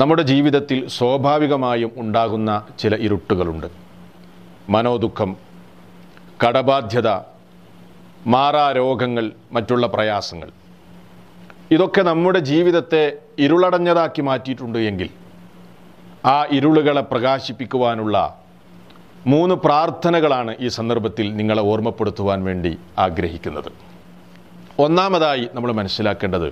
നമ്മുടെ ജീവിതത്തിൽ സ്വാഭാവികമായും ഉണ്ടാകുന്ന ചില ഇരുട്ടുകളുണ്ട് മനോദുഃഖം കടബാധ്യത മാറാരോഗങ്ങൾ മറ്റുള്ള പ്രയാസങ്ങൾ ഇതൊക്കെ നമ്മുടെ ജീവിതത്തെ ഇരുളടഞ്ഞതാക്കി മാറ്റിയിട്ടുണ്ട് എങ്കിൽ ആ ഇരുളുകളെ പ്രകാശിപ്പിക്കുവാനുള്ള മൂന്ന് പ്രാർത്ഥനകളാണ് ഈ സന്ദർഭത്തിൽ നിങ്ങളെ ഓർമ്മപ്പെടുത്തുവാൻ വേണ്ടി ആഗ്രഹിക്കുന്നത് ഒന്നാമതായി നമ്മൾ മനസ്സിലാക്കേണ്ടത്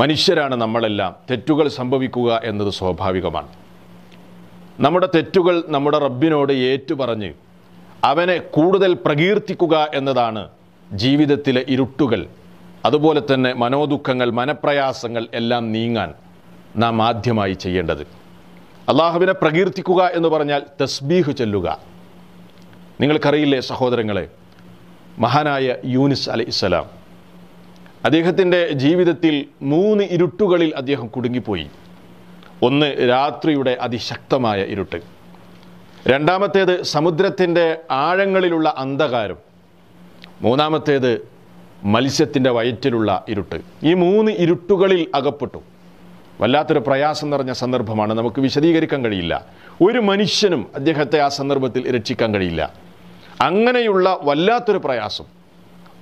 മനുഷ്യരാണ് നമ്മളെല്ലാം തെറ്റുകൾ സംഭവിക്കുക എന്നത് സ്വാഭാവികമാണ് നമ്മുടെ തെറ്റുകൾ നമ്മുടെ റബ്ബിനോട് ഏറ്റുപറഞ്ഞ് അവനെ കൂടുതൽ പ്രകീർത്തിക്കുക എന്നതാണ് ജീവിതത്തിലെ ഇരുട്ടുകൾ അതുപോലെ തന്നെ മനോദുഃഖങ്ങൾ മനപ്രയാസങ്ങൾ എല്ലാം നീങ്ങാൻ നാം ആദ്യമായി ചെയ്യേണ്ടത് അള്ളാഹുവിനെ പ്രകീർത്തിക്കുക എന്ന് പറഞ്ഞാൽ തസ്ബീഹ് ചെല്ലുക നിങ്ങൾക്കറിയില്ലേ സഹോദരങ്ങളെ മഹാനായ യൂനിസ് അലി ഇസ്ലാം അദ്ദേഹത്തിൻ്റെ ജീവിതത്തിൽ മൂന്ന് ഇരുട്ടുകളിൽ അദ്ദേഹം കുടുങ്ങിപ്പോയി ഒന്ന് രാത്രിയുടെ അതിശക്തമായ ഇരുട്ട് രണ്ടാമത്തേത് സമുദ്രത്തിൻ്റെ ആഴങ്ങളിലുള്ള അന്ധകാരം മൂന്നാമത്തേത് മത്സ്യത്തിൻ്റെ വയറ്റിലുള്ള ഇരുട്ട് ഈ മൂന്ന് ഇരുട്ടുകളിൽ അകപ്പെട്ടു വല്ലാത്തൊരു പ്രയാസം നിറഞ്ഞ സന്ദർഭമാണ് നമുക്ക് വിശദീകരിക്കാൻ കഴിയില്ല ഒരു മനുഷ്യനും അദ്ദേഹത്തെ ആ സന്ദർഭത്തിൽ രക്ഷിക്കാൻ കഴിയില്ല അങ്ങനെയുള്ള വല്ലാത്തൊരു പ്രയാസം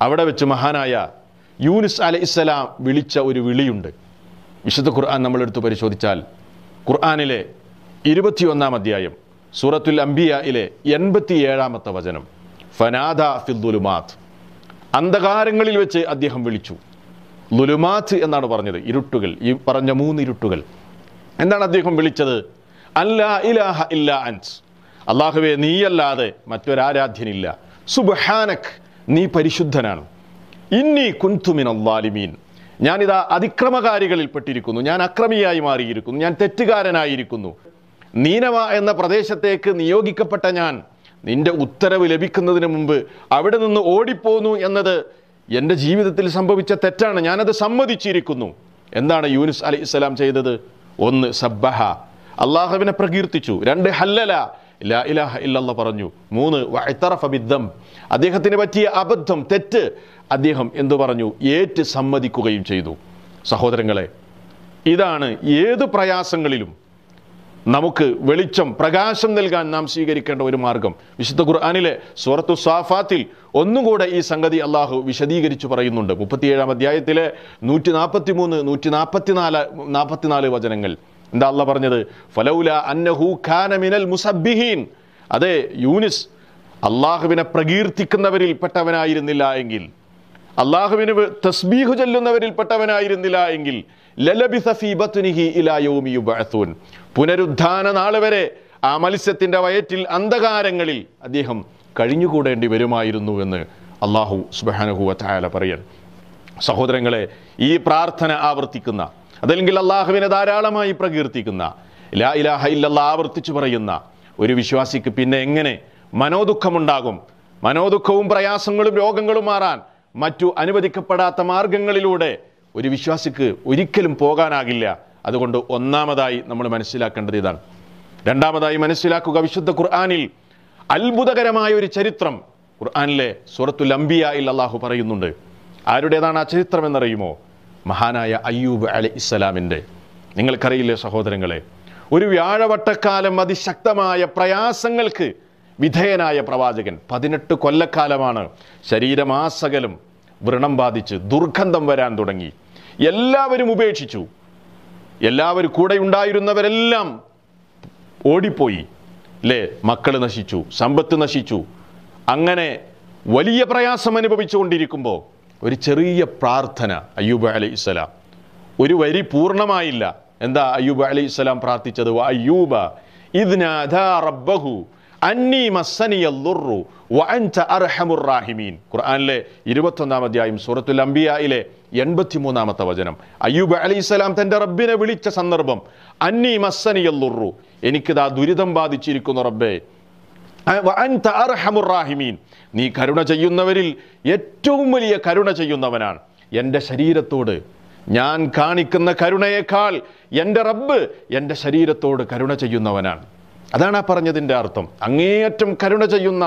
അവിടെ വെച്ച് മഹാനായ യൂനിസ് അലൈഹിസ്സലാം വിളിച്ച ഒരു വിളിയുണ്ട് വിശുദ്ധ ഖുർആൻ നമ്മളെടുത്ത് പരിശോധിച്ചാൽ ഖുർആാനിലെ ഇരുപത്തിയൊന്നാം അധ്യായം സൂറത്തുൽ അംബിയയിലെ ഏഴാമത്തെ വചനം ഫനാദ ഫിദ്ദുലുമാത്ത് അന്ധകാരങ്ങളിൽ വെച്ച് അദ്ദേഹം വിളിച്ചു ലുലുമാത്ത് എന്നാണ് പറഞ്ഞത് ഇരുട്ടുകൾ ഈ പറഞ്ഞ മൂന്ന് ഇരുട്ടുകൾ എന്താണ് അദ്ദേഹം വിളിച്ചത് അല്ലാ ഇലാഹ ഇല്ലാ അൻസ് അള്ളാഹുവെ നീയല്ലാതെ മറ്റൊരാരാധ്യനില്ല സുബഹാനക് നീ പരിശുദ്ധനാണ് ഇന്നി കുന്തുമിൻ അള്ളാലിമീൻ ഞാനിതാ അതിക്രമകാരികളിൽപ്പെട്ടിരിക്കുന്നു ഞാൻ അക്രമിയായി മാറിയിരിക്കുന്നു ഞാൻ തെറ്റുകാരനായിരിക്കുന്നു നീനവ എന്ന പ്രദേശത്തേക്ക് നിയോഗിക്കപ്പെട്ട ഞാൻ നിന്റെ ഉത്തരവ് ലഭിക്കുന്നതിന് മുമ്പ് അവിടെ നിന്ന് ഓടിപ്പോന്നു എന്നത് എൻ്റെ ജീവിതത്തിൽ സംഭവിച്ച തെറ്റാണ് ഞാനത് സമ്മതിച്ചിരിക്കുന്നു എന്താണ് യൂനിസ് അലി ഇസ്ലാം ചെയ്തത് ഒന്ന് സബ്ബഹ അള്ളാഹുവിനെ പ്രകീർത്തിച്ചു രണ്ട് ഹല്ലല ലാ ഇലാഹ ഇല്ലല്ല പറഞ്ഞു മൂന്ന് വഴത്തറഫബിദ്ധം അദ്ദേഹത്തിന് പറ്റിയ അബദ്ധം തെറ്റ് അദ്ദേഹം എന്തു പറഞ്ഞു ഏറ്റ് സമ്മതിക്കുകയും ചെയ്തു സഹോദരങ്ങളെ ഇതാണ് ഏത് പ്രയാസങ്ങളിലും നമുക്ക് വെളിച്ചം പ്രകാശം നൽകാൻ നാം സ്വീകരിക്കേണ്ട ഒരു മാർഗം വിശുദ്ധ ഖുർആാനിലെ സൂറത്തു സാഫാത്തിൽ ഒന്നുകൂടെ ഈ സംഗതി അള്ളാഹു വിശദീകരിച്ചു പറയുന്നുണ്ട് മുപ്പത്തിയേഴാം അധ്യായത്തിലെ നൂറ്റി നാൽപ്പത്തി മൂന്ന് നൂറ്റി നാൽപ്പത്തി നാല് വചനങ്ങൾ എന്താ അല്ല പറഞ്ഞത് ഫലൗല അന്നഹു ഖാന മിനൽ മുസബ്ബിഹീൻ അതെ യൂനിസ് അള്ളാഹുവിനെ പ്രകീർത്തിക്കുന്നവരിൽ പെട്ടവനായിരുന്നില്ല എങ്കിൽ അള്ളാഹുവിന് തസ്ബീഹു ചൊല്ലുന്നവരിൽ പെട്ടവനായിരുന്നില്ല എങ്കിൽ പുനരുദ്ധാന നാൾ വരെ ആ മത്സ്യത്തിൻ്റെ വയറ്റിൽ അന്ധകാരങ്ങളിൽ അദ്ദേഹം കഴിഞ്ഞുകൂടേണ്ടി വരുമായിരുന്നു എന്ന് അള്ളാഹു സുബാനുഹുവ ചായാല പറയാൻ സഹോദരങ്ങളെ ഈ പ്രാർത്ഥന ആവർത്തിക്കുന്ന അതല്ലെങ്കിൽ അള്ളാഹുവിനെ ധാരാളമായി പ്രകീർത്തിക്കുന്ന ലാ ഇലാഹ ഇല്ലല്ല ആവർത്തിച്ചു പറയുന്ന ഒരു വിശ്വാസിക്ക് പിന്നെ എങ്ങനെ മനോദുഃഖമുണ്ടാകും മനോദുഃഖവും പ്രയാസങ്ങളും രോഗങ്ങളും മാറാൻ മറ്റു അനുവദിക്കപ്പെടാത്ത മാർഗങ്ങളിലൂടെ ഒരു വിശ്വാസിക്ക് ഒരിക്കലും പോകാനാകില്ല അതുകൊണ്ട് ഒന്നാമതായി നമ്മൾ മനസ്സിലാക്കേണ്ടത് ഇതാണ് രണ്ടാമതായി മനസ്സിലാക്കുക വിശുദ്ധ ഖുർആാനിൽ അത്ഭുതകരമായ ഒരു ചരിത്രം ഖുർആാനിലെ സൂറത്തുൽ അംബിയയിൽ ഇല്ലാഹു പറയുന്നുണ്ട് ആരുടേതാണ് ആ ചരിത്രം എന്നറിയുമോ മഹാനായ അയ്യൂബ് അലി ഇസ്സലാമിൻ്റെ നിങ്ങൾക്കറിയില്ലേ സഹോദരങ്ങളെ ഒരു വ്യാഴവട്ടക്കാലം അതിശക്തമായ പ്രയാസങ്ങൾക്ക് വിധേയനായ പ്രവാചകൻ പതിനെട്ട് കൊല്ലക്കാലമാണ് ശരീരമാസകലും വ്രണം ബാധിച്ച് ദുർഗന്ധം വരാൻ തുടങ്ങി എല്ലാവരും ഉപേക്ഷിച്ചു എല്ലാവരും കൂടെ ഉണ്ടായിരുന്നവരെല്ലാം ഓടിപ്പോയി അല്ലേ മക്കൾ നശിച്ചു സമ്പത്ത് നശിച്ചു അങ്ങനെ വലിയ പ്രയാസം അനുഭവിച്ചുകൊണ്ടിരിക്കുമ്പോൾ ഒരു ചെറിയ പ്രാർത്ഥന അയ്യൂബ് അലി ഇസ്ലാം ഒരു വരി പൂർണ്ണമായില്ല എന്താ അയ്യൂബ് അലി ഇസ്ലാം പ്രാർത്ഥിച്ചത് അയ്യൂബ റബ്ബഹു അന്നി മസ്സനിയല്ലുറു വഅൻത അർഹമുർ ഖുർആനിലെ ഇരുപത്തൊന്നാം അധ്യായം സൂറത്തുൽ അംബിയയിലെ മൂന്നാമത്തെ വചനം അയ്യൂബ് അലൈഹിസ്സലാം തൻ്റെ റബ്ബിനെ വിളിച്ച സന്ദർഭം അന്നി മസ്സനിയല്ലുറു എനിക്കിതാ ദുരിതം ബാധിച്ചിരിക്കുന്നു റബ്ബേ അൻത അർഹമുറാഹിമീൻ നീ കരുണ ചെയ്യുന്നവരിൽ ഏറ്റവും വലിയ കരുണ ചെയ്യുന്നവനാണ് എൻ്റെ ശരീരത്തോട് ഞാൻ കാണിക്കുന്ന കരുണയേക്കാൾ എൻ്റെ റബ്ബ് എൻ്റെ ശരീരത്തോട് കരുണ ചെയ്യുന്നവനാണ് അതാണ് ആ പറഞ്ഞതിൻ്റെ അർത്ഥം അങ്ങേയറ്റം കരുണ ചെയ്യുന്ന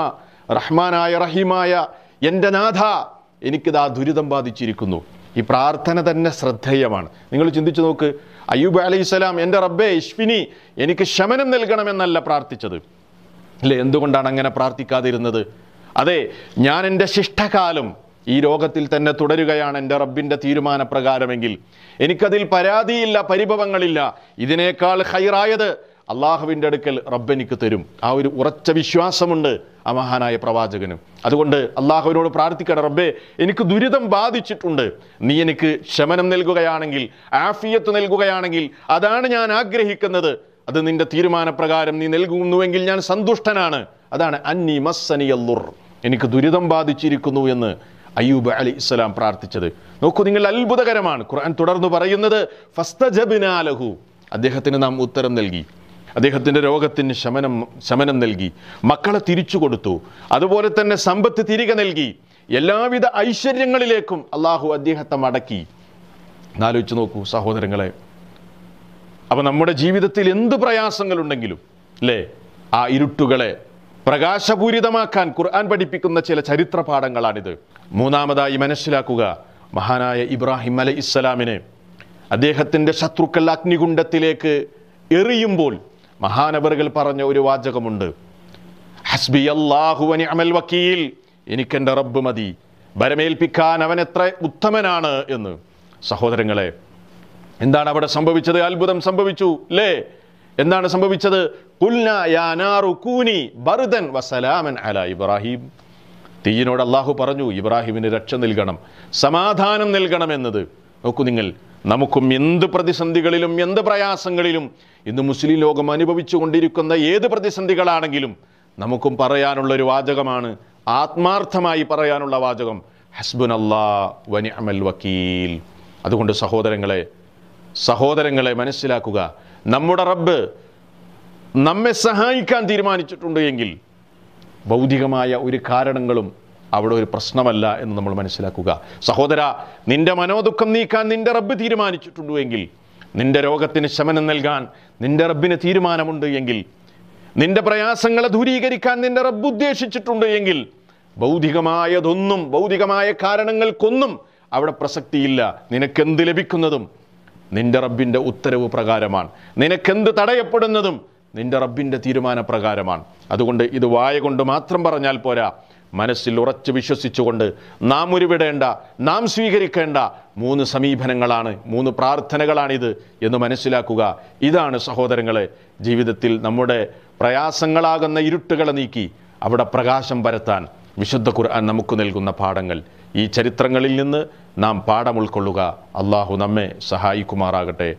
റഹ്മാനായ റഹീമായ എൻ്റെ നാഥ എനിക്കിതാ ദുരിതം ബാധിച്ചിരിക്കുന്നു ഈ പ്രാർത്ഥന തന്നെ ശ്രദ്ധേയമാണ് നിങ്ങൾ ചിന്തിച്ചു നോക്ക് അയ്യൂബ് അലൈഹിസ്സലാം എൻ്റെ റബ്ബെ ഇഷ്ഫിനി എനിക്ക് ശമനം നൽകണമെന്നല്ല പ്രാർത്ഥിച്ചത് അല്ലെ എന്തുകൊണ്ടാണ് അങ്ങനെ പ്രാർത്ഥിക്കാതിരുന്നത് അതെ ഞാൻ എൻ്റെ ശിഷ്ടകാലം ഈ രോഗത്തിൽ തന്നെ തുടരുകയാണ് എൻ്റെ റബ്ബിൻ്റെ തീരുമാനപ്രകാരമെങ്കിൽ എനിക്കതിൽ പരാതിയില്ല പരിഭവങ്ങളില്ല ഇതിനേക്കാൾ ഹൈറായത് അള്ളാഹുവിൻ്റെ അടുക്കൽ റബ്ബെനിക്ക് തരും ആ ഒരു ഉറച്ച വിശ്വാസമുണ്ട് ആ മഹാനായ പ്രവാചകന് അതുകൊണ്ട് അള്ളാഹുവിനോട് പ്രാർത്ഥിക്കണം റബ്ബേ എനിക്ക് ദുരിതം ബാധിച്ചിട്ടുണ്ട് നീ എനിക്ക് ശമനം നൽകുകയാണെങ്കിൽ ആഫിയത്ത് നൽകുകയാണെങ്കിൽ അതാണ് ഞാൻ ആഗ്രഹിക്കുന്നത് അത് നിന്റെ തീരുമാനപ്രകാരം നീ നൽകുന്നുവെങ്കിൽ ഞാൻ സന്തുഷ്ടനാണ് അതാണ് അന്നി മസ്സനിയല്ലുർ എനിക്ക് ദുരിതം ബാധിച്ചിരിക്കുന്നു എന്ന് അയ്യൂബ് അലി ഇസ്ലാം പ്രാർത്ഥിച്ചത് നോക്കൂ നിങ്ങൾ അത്ഭുതകരമാണ് ഖുർആൻ തുടർന്ന് പറയുന്നത് ഫസ്തജബിനാലഹു അദ്ദേഹത്തിന് നാം ഉത്തരം നൽകി അദ്ദേഹത്തിൻ്റെ രോഗത്തിന് ശമനം ശമനം നൽകി മക്കളെ തിരിച്ചു കൊടുത്തു അതുപോലെ തന്നെ സമ്പത്ത് തിരികെ നൽകി എല്ലാവിധ ഐശ്വര്യങ്ങളിലേക്കും അള്ളാഹു അദ്ദേഹത്തെ മടക്കി എന്നാലോചിച്ച് നോക്കൂ സഹോദരങ്ങളെ അപ്പോൾ നമ്മുടെ ജീവിതത്തിൽ എന്ത് പ്രയാസങ്ങളുണ്ടെങ്കിലും അല്ലേ ആ ഇരുട്ടുകളെ പ്രകാശപൂരിതമാക്കാൻ ഖുർആൻ പഠിപ്പിക്കുന്ന ചില ചരിത്ര പാഠങ്ങളാണിത് മൂന്നാമതായി മനസ്സിലാക്കുക മഹാനായ ഇബ്രാഹിം അലൈ ഇസ്സലാമിനെ അദ്ദേഹത്തിൻ്റെ ശത്രുക്കൾ അഗ്നികുണ്ഡത്തിലേക്ക് എറിയുമ്പോൾ മഹാനവറുകൾ പറഞ്ഞ ഒരു വാചകമുണ്ട് ഹസ്ബി അള്ളാഹുവനി അമൽ വക്കീൽ എനിക്കെൻ്റെ റബ്ബ് മതി വരമേൽപ്പിക്കാൻ അവൻ എത്ര ഉത്തമനാണ് എന്ന് സഹോദരങ്ങളെ എന്താണ് അവിടെ സംഭവിച്ചത് അത്ഭുതം സംഭവിച്ചു അല്ലേ എന്താണ് സംഭവിച്ചത് ബർദൻ വസലാമൻ അല ഇബ്രാഹിം തീയിനോട് അള്ളാഹു പറഞ്ഞു ഇബ്രാഹിമിന് രക്ഷ നൽകണം സമാധാനം നൽകണം എന്നത് നോക്കൂ നിങ്ങൾ നമുക്കും എന്ത് പ്രതിസന്ധികളിലും എന്ത് പ്രയാസങ്ങളിലും ഇന്ന് മുസ്ലിം ലോകം അനുഭവിച്ചു കൊണ്ടിരിക്കുന്ന ഏത് പ്രതിസന്ധികളാണെങ്കിലും നമുക്കും പറയാനുള്ള ഒരു വാചകമാണ് ആത്മാർത്ഥമായി പറയാനുള്ള വാചകം ഹസ്ബുൻ അള്ളാ വനി അമൽ വക്കീൽ അതുകൊണ്ട് സഹോദരങ്ങളെ സഹോദരങ്ങളെ മനസ്സിലാക്കുക നമ്മുടെ റബ്ബ് നമ്മെ സഹായിക്കാൻ തീരുമാനിച്ചിട്ടുണ്ട് എങ്കിൽ ഭൗതികമായ ഒരു കാരണങ്ങളും അവിടെ ഒരു പ്രശ്നമല്ല എന്ന് നമ്മൾ മനസ്സിലാക്കുക സഹോദര നിന്റെ മനോദുഖം നീക്കാൻ നിന്റെ റബ്ബ് തീരുമാനിച്ചിട്ടുണ്ടു എങ്കിൽ നിന്റെ രോഗത്തിന് ശമനം നൽകാൻ നിന്റെ റബ്ബിന് തീരുമാനമുണ്ട് എങ്കിൽ നിന്റെ പ്രയാസങ്ങളെ ദൂരീകരിക്കാൻ നിന്റെ റബ്ബ് ഉദ്ദേശിച്ചിട്ടുണ്ട് എങ്കിൽ ഭൗതികമായതൊന്നും ഭൗതികമായ കാരണങ്ങൾക്കൊന്നും അവിടെ പ്രസക്തിയില്ല നിനക്കെന്ത് ലഭിക്കുന്നതും നിന്റെ റബ്ബിൻ്റെ ഉത്തരവ് പ്രകാരമാണ് നിനക്കെന്ത് തടയപ്പെടുന്നതും നിന്റെ റബ്ബിൻ്റെ തീരുമാനപ്രകാരമാണ് അതുകൊണ്ട് ഇത് വായ കൊണ്ട് മാത്രം പറഞ്ഞാൽ പോരാ മനസ്സിൽ ഉറച്ചു വിശ്വസിച്ചുകൊണ്ട് നാം ഉരുവിടേണ്ട നാം സ്വീകരിക്കേണ്ട മൂന്ന് സമീപനങ്ങളാണ് മൂന്ന് പ്രാർത്ഥനകളാണിത് എന്ന് മനസ്സിലാക്കുക ഇതാണ് സഹോദരങ്ങളെ ജീവിതത്തിൽ നമ്മുടെ പ്രയാസങ്ങളാകുന്ന ഇരുട്ടുകളെ നീക്കി അവിടെ പ്രകാശം പരത്താൻ വിശുദ്ധ ഖുർആൻ നമുക്ക് നൽകുന്ന പാഠങ്ങൾ ഈ ചരിത്രങ്ങളിൽ നിന്ന് നാം പാഠം ഉൾക്കൊള്ളുക അള്ളാഹു നമ്മെ സഹായിക്കുമാറാകട്ടെ